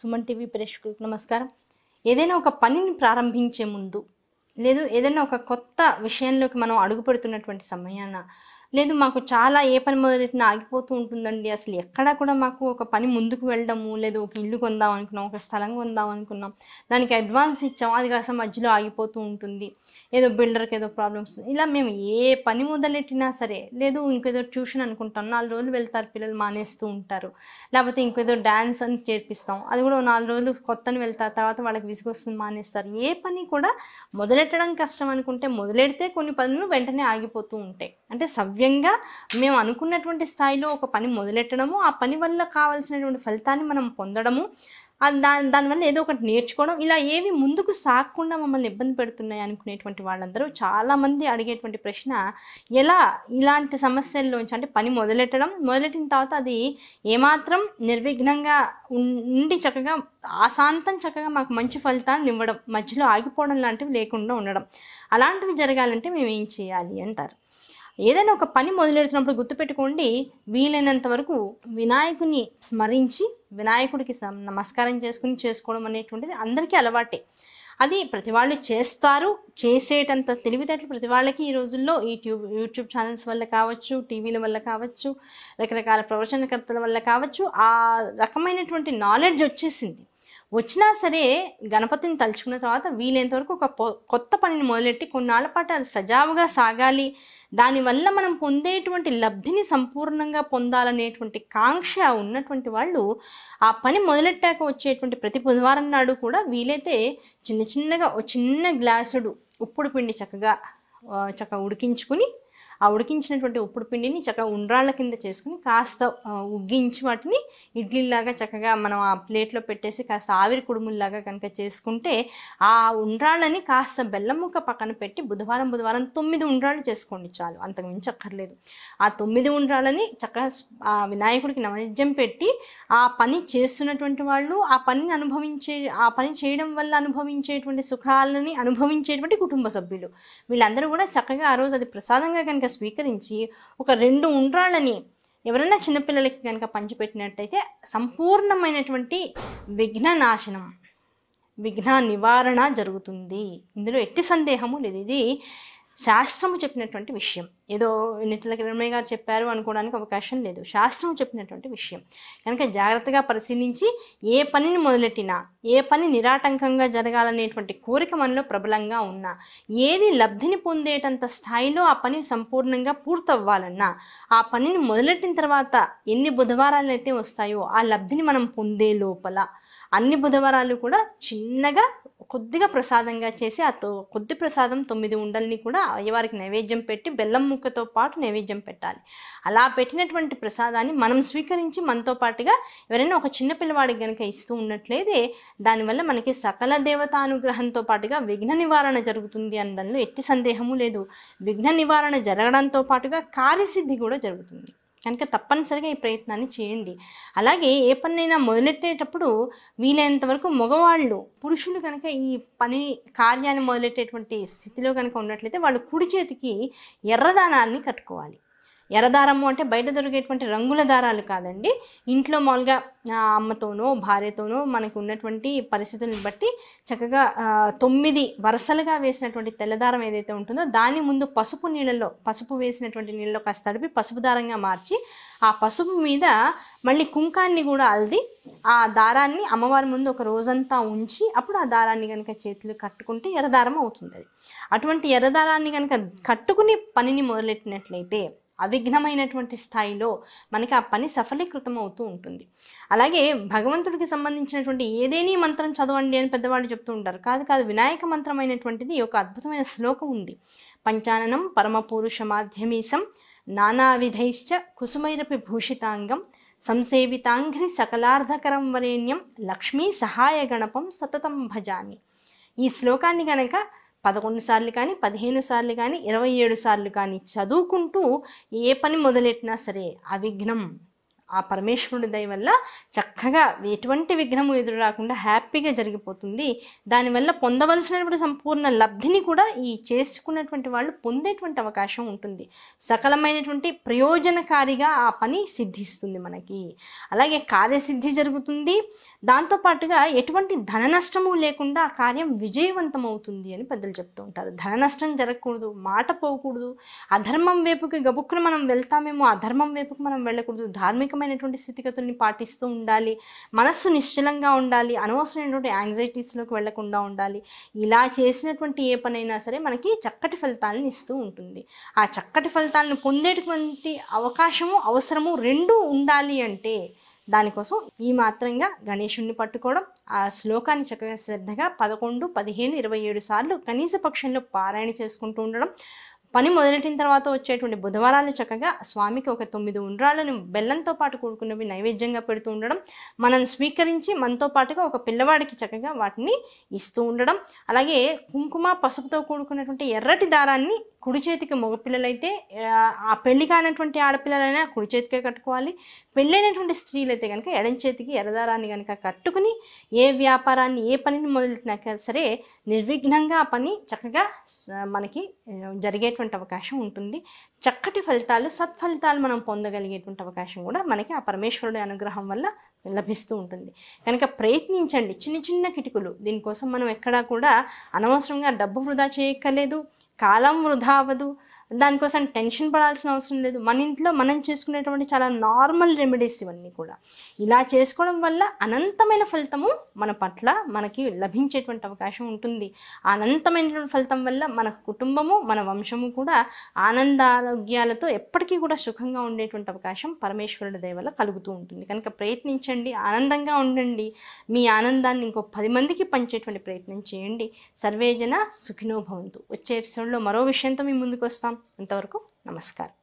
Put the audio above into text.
Suman TV ప్రేక్షకులకు నమస్కారం ఏదైనా ఒక పనిని ప్రారంభించే ముందు లేదు ఏదైనా ఒక కొత్త విషయంలోకి మనం అడుగుపెడుతున్నటువంటి సమయాన లేదు మాకు చాలా ఏ పని మొదలెట్టినా ఆగిపోతూ ఉంటుందండి అసలు ఎక్కడా కూడా మాకు ఒక పని ముందుకు వెళ్ళడము లేదు ఒక ఇల్లు కొందాం అనుకున్నాం ఒక స్థలం కొందాం అనుకున్నాం దానికి అడ్వాన్స్ ఇచ్చాం అది కాస్త మధ్యలో ఆగిపోతూ ఉంటుంది ఏదో బిల్డర్కి ఏదో ప్రాబ్లమ్స్ ఇలా మేము ఏ పని మొదలెట్టినా సరే లేదు ఇంకేదో ట్యూషన్ అనుకుంటాం నాలుగు రోజులు వెళ్తారు పిల్లలు మానేస్తూ ఉంటారు లేకపోతే ఇంకేదో డ్యాన్స్ అని చేర్పిస్తాం అది కూడా నాలుగు రోజులు కొత్తని వెళ్తారు తర్వాత వాళ్ళకి విసుగొస్తుంది మానేస్తారు ఏ పని కూడా మొదలెట్టడం కష్టం అనుకుంటే మొదలెడితే కొన్ని పనులు వెంటనే ఆగిపోతూ ఉంటాయి అంటే సవ్య సవ్యంగా మేము అనుకున్నటువంటి స్థాయిలో ఒక పని మొదలెట్టడము ఆ పని వల్ల కావాల్సినటువంటి ఫలితాన్ని మనం పొందడము దాని దానివల్ల ఏదో ఒకటి నేర్చుకోవడం ఇలా ఏవి ముందుకు సాగకుండా మమ్మల్ని ఇబ్బంది పెడుతున్నాయి అనుకునేటువంటి వాళ్ళందరూ చాలామంది అడిగేటువంటి ప్రశ్న ఎలా ఇలాంటి సమస్యల్లోంచి అంటే పని మొదలెట్టడం మొదలెట్టిన తర్వాత అది ఏమాత్రం నిర్విఘ్నంగా ఉండి చక్కగా ఆశాంతం చక్కగా మాకు మంచి ఫలితాన్ని ఇవ్వడం మధ్యలో ఆగిపోవడం లాంటివి లేకుండా ఉండడం అలాంటివి జరగాలంటే మేము ఏం చేయాలి అంటారు ఏదైనా ఒక పని మొదలెడుతున్నప్పుడు గుర్తుపెట్టుకోండి వీలైనంత వరకు వినాయకుని స్మరించి వినాయకుడికి నమస్కారం చేసుకుని చేసుకోవడం అనేటువంటిది అందరికీ అలవాటే అది ప్రతి వాళ్ళు చేస్తారు చేసేటంత తెలివితేటలు ప్రతి వాళ్ళకి ఈ రోజుల్లో యూట్యూబ్ యూట్యూబ్ ఛానల్స్ వల్ల కావచ్చు టీవీల వల్ల కావచ్చు రకరకాల ప్రవచనకర్తల వల్ల కావచ్చు ఆ రకమైనటువంటి నాలెడ్జ్ వచ్చేసింది వచ్చినా సరే గణపతిని తలుచుకున్న తర్వాత వీలైనంత వరకు ఒక కొత్త పనిని మొదలెట్టి కొన్నాళ్ళ పాటు అది సజావుగా సాగాలి దానివల్ల మనం పొందేటువంటి లబ్ధిని సంపూర్ణంగా పొందాలనేటువంటి కాంక్ష ఉన్నటువంటి వాళ్ళు ఆ పని మొదలెట్టాక వచ్చేటువంటి ప్రతి బుధవారం నాడు కూడా వీలైతే చిన్న చిన్నగా ఒక చిన్న గ్లాసుడు ఉప్పుడు పిండి చక్కగా చక్కగా ఉడికించుకుని ఆ ఉడికించినటువంటి ఉప్పుడు పిండిని చక్కగా ఉండ్రాళ్ళ కింద చేసుకుని కాస్త ఉగ్గించి వాటిని ఇడ్లీలాగా చక్కగా మనం ఆ ప్లేట్లో పెట్టేసి కాస్త ఆవిరి కుడుముల్లాగా కనుక చేసుకుంటే ఆ ఉండ్రాళ్ళని కాస్త బెల్లం ముక్క పక్కన పెట్టి బుధవారం బుధవారం తొమ్మిది ఉండ్రాళ్ళు చేసుకోండి చాలు అంతకుమించి అక్కర్లేదు ఆ తొమ్మిది ఉండ్రాళ్ళని చక్కగా వినాయకుడికి నైవేద్యం పెట్టి ఆ పని చేస్తున్నటువంటి వాళ్ళు ఆ పనిని అనుభవించే ఆ పని చేయడం వల్ల అనుభవించేటువంటి సుఖాలని అనుభవించేటువంటి కుటుంబ సభ్యులు వీళ్ళందరూ కూడా చక్కగా ఆ రోజు అది ప్రసాదంగా కనుక స్వీకరించి ఒక రెండు ఉండ్రాళ్ళని ఎవరైనా చిన్నపిల్లలకి కనుక పంచిపెట్టినట్టయితే సంపూర్ణమైనటువంటి విఘ్ననాశనం విఘ్న నివారణ జరుగుతుంది ఇందులో ఎట్టి సందేహము లేదు ఇది శాస్త్రము చెప్పినటువంటి విషయం ఏదో నిట్ల రమణయ్య గారు చెప్పారు అనుకోవడానికి అవకాశం లేదు శాస్త్రము చెప్పినటువంటి విషయం కనుక జాగ్రత్తగా పరిశీలించి ఏ పనిని మొదలెట్టినా ఏ పని నిరాటంకంగా జరగాలనేటువంటి కోరిక మనలో ప్రబలంగా ఉన్నా ఏది లబ్ధిని పొందేటంత స్థాయిలో ఆ పని సంపూర్ణంగా పూర్తవ్వాలన్నా ఆ పనిని మొదలెట్టిన తర్వాత ఎన్ని బుధవారాలు అయితే వస్తాయో ఆ లబ్ధిని మనం పొందే లోపల అన్ని బుధవారాలు కూడా చిన్నగా కొద్దిగా ప్రసాదంగా చేసి ఆ కొద్ది ప్రసాదం తొమ్మిది ఉండల్ని కూడా అయ్యవారికి నైవేద్యం పెట్టి బెల్లం ముక్కతో పాటు నైవేద్యం పెట్టాలి అలా పెట్టినటువంటి ప్రసాదాన్ని మనం స్వీకరించి మనతో పాటుగా ఎవరైనా ఒక చిన్న పిల్లవాడికి కనుక ఇస్తూ ఉన్నట్లయితే దానివల్ల మనకి సకల దేవతానుగ్రహంతో పాటుగా విఘ్న నివారణ జరుగుతుంది అనడంలో ఎట్టి సందేహము లేదు విఘ్న నివారణ జరగడంతో పాటుగా కార్యసిద్ధి కూడా జరుగుతుంది కనుక తప్పనిసరిగా ఈ ప్రయత్నాన్ని చేయండి అలాగే ఏ పనైనా మొదలెట్టేటప్పుడు వీలైనంత వరకు మగవాళ్ళు పురుషులు కనుక ఈ పని కార్యాన్ని మొదలెట్టేటువంటి స్థితిలో కనుక ఉన్నట్లయితే వాళ్ళు కుడి చేతికి ఎర్రదానాన్ని కట్టుకోవాలి ఎర్రదారము అంటే బయట దొరికేటువంటి రంగుల దారాలు కాదండి ఇంట్లో మామూలుగా అమ్మతోనో భార్యతోనో మనకు ఉన్నటువంటి పరిస్థితులను బట్టి చక్కగా తొమ్మిది వరుసలుగా వేసినటువంటి తెల్లదారం ఏదైతే ఉంటుందో దాని ముందు పసుపు నీళ్ళలో పసుపు వేసినటువంటి నీళ్ళలో కాస్త తడిపి పసుపు దారంగా మార్చి ఆ పసుపు మీద మళ్ళీ కుంకాన్ని కూడా అల్ది ఆ దారాన్ని అమ్మవారి ముందు ఒక రోజంతా ఉంచి అప్పుడు ఆ దారాన్ని కనుక చేతులు కట్టుకుంటే ఎర్రదారం అవుతుంది అది అటువంటి ఎర్రదారాన్ని కనుక కట్టుకుని పనిని మొదలెట్టినట్లయితే అవిఘ్నమైనటువంటి స్థాయిలో మనకి ఆ పని సఫలీకృతం అవుతూ ఉంటుంది అలాగే భగవంతుడికి సంబంధించినటువంటి ఏదేని మంత్రం చదవండి అని పెద్దవాళ్ళు చెప్తూ ఉంటారు కాదు కాదు వినాయక మంత్రం అయినటువంటిది ఒక అద్భుతమైన శ్లోకం ఉంది పంచాననం పరమపురుష మాధ్యమీసం నానావిధైశ్చ కుసుమైరపి భూషితాంగం సంసేవితాంఘ్రి సకలార్ధకరం వరేణ్యం లక్ష్మీ సహాయ గణపం సతతం భజామి ఈ శ్లోకాన్ని గనక పదకొండు సార్లు కానీ పదిహేను సార్లు కానీ ఇరవై ఏడు సార్లు కానీ చదువుకుంటూ ఏ పని మొదలెట్టినా సరే అవిఘ్నం ఆ పరమేశ్వరుడి దయ వల్ల చక్కగా ఎటువంటి విఘ్నము ఎదురు రాకుండా హ్యాపీగా జరిగిపోతుంది దానివల్ల పొందవలసినటువంటి సంపూర్ణ లబ్ధిని కూడా ఈ చేసుకున్నటువంటి వాళ్ళు పొందేటువంటి అవకాశం ఉంటుంది సకలమైనటువంటి ప్రయోజనకారిగా ఆ పని సిద్ధిస్తుంది మనకి అలాగే కార్యసిద్ధి జరుగుతుంది దాంతోపాటుగా ఎటువంటి ధన నష్టము లేకుండా ఆ కార్యం విజయవంతం అవుతుంది అని పెద్దలు చెప్తూ ఉంటారు ధన నష్టం జరగకూడదు మాట పోకూడదు అధర్మం వైపుకి గబుక్కున మనం వెళ్తామేమో అధర్మం వైపుకి మనం వెళ్ళకూడదు ధార్మిక రకమైనటువంటి స్థితిగతుల్ని పాటిస్తూ ఉండాలి మనస్సు నిశ్చలంగా ఉండాలి అనవసరమైనటువంటి యాంగ్జైటీస్లోకి వెళ్లకుండా ఉండాలి ఇలా చేసినటువంటి ఏ పనైనా సరే మనకి చక్కటి ఫలితాలను ఇస్తూ ఉంటుంది ఆ చక్కటి ఫలితాలను పొందేటువంటి అవకాశము అవసరము రెండూ ఉండాలి అంటే దానికోసం ఈ మాత్రంగా గణేషుణ్ణి పట్టుకోవడం ఆ శ్లోకాన్ని చక్కగా శ్రద్ధగా పదకొండు పదిహేను ఇరవై ఏడు సార్లు కనీస పక్షంలో పారాయణ చేసుకుంటూ ఉండడం పని మొదలెట్టిన తర్వాత వచ్చేటువంటి బుధవారాలు చక్కగా స్వామికి ఒక తొమ్మిది ఉండ్రాలను బెల్లంతో పాటు కూడుకున్నవి నైవేద్యంగా పెడుతూ ఉండడం మనం స్వీకరించి మనతో పాటుగా ఒక పిల్లవాడికి చక్కగా వాటిని ఇస్తూ ఉండడం అలాగే కుంకుమ పసుపుతో కూడుకున్నటువంటి ఎర్రటి దారాన్ని కుడి చేతికి మగపిల్లలైతే ఆ పెళ్లి కానటువంటి ఆడపిల్లలైనా కుడి చేతికే కట్టుకోవాలి పెళ్ళైనటువంటి స్త్రీలు అయితే కనుక ఎడం చేతికి ఎరదారాన్ని కనుక కట్టుకుని ఏ వ్యాపారాన్ని ఏ పనిని మొదలెట్టినా సరే నిర్విఘ్నంగా ఆ పని చక్కగా మనకి జరిగేటువంటి అవకాశం ఉంటుంది చక్కటి ఫలితాలు సత్ఫలితాలు మనం పొందగలిగేటువంటి అవకాశం కూడా మనకి ఆ పరమేశ్వరుడి అనుగ్రహం వల్ల లభిస్తూ ఉంటుంది కనుక ప్రయత్నించండి చిన్న చిన్న కిటుకులు దీనికోసం మనం ఎక్కడా కూడా అనవసరంగా డబ్బు వృధా చేయక్కర్లేదు ಕಾಲಂ ವೃಧಾವದು దానికోసం టెన్షన్ పడాల్సిన అవసరం లేదు మన ఇంట్లో మనం చేసుకునేటువంటి చాలా నార్మల్ రెమెడీస్ ఇవన్నీ కూడా ఇలా చేసుకోవడం వల్ల అనంతమైన ఫలితము మన పట్ల మనకి లభించేటువంటి అవకాశం ఉంటుంది అనంతమైనటువంటి ఫలితం వల్ల మన కుటుంబము మన వంశము కూడా ఆనందారోగ్యాలతో ఎప్పటికీ కూడా సుఖంగా ఉండేటువంటి అవకాశం పరమేశ్వరుడి వల్ల కలుగుతూ ఉంటుంది కనుక ప్రయత్నించండి ఆనందంగా ఉండండి మీ ఆనందాన్ని ఇంకో పది మందికి పంచేటువంటి ప్రయత్నం చేయండి సర్వేజన సుఖినోభవంతు వచ్చే ఎపిసోడ్లో మరో విషయంతో మీ ముందుకు వస్తాం ఇంతవరకు నమస్కారం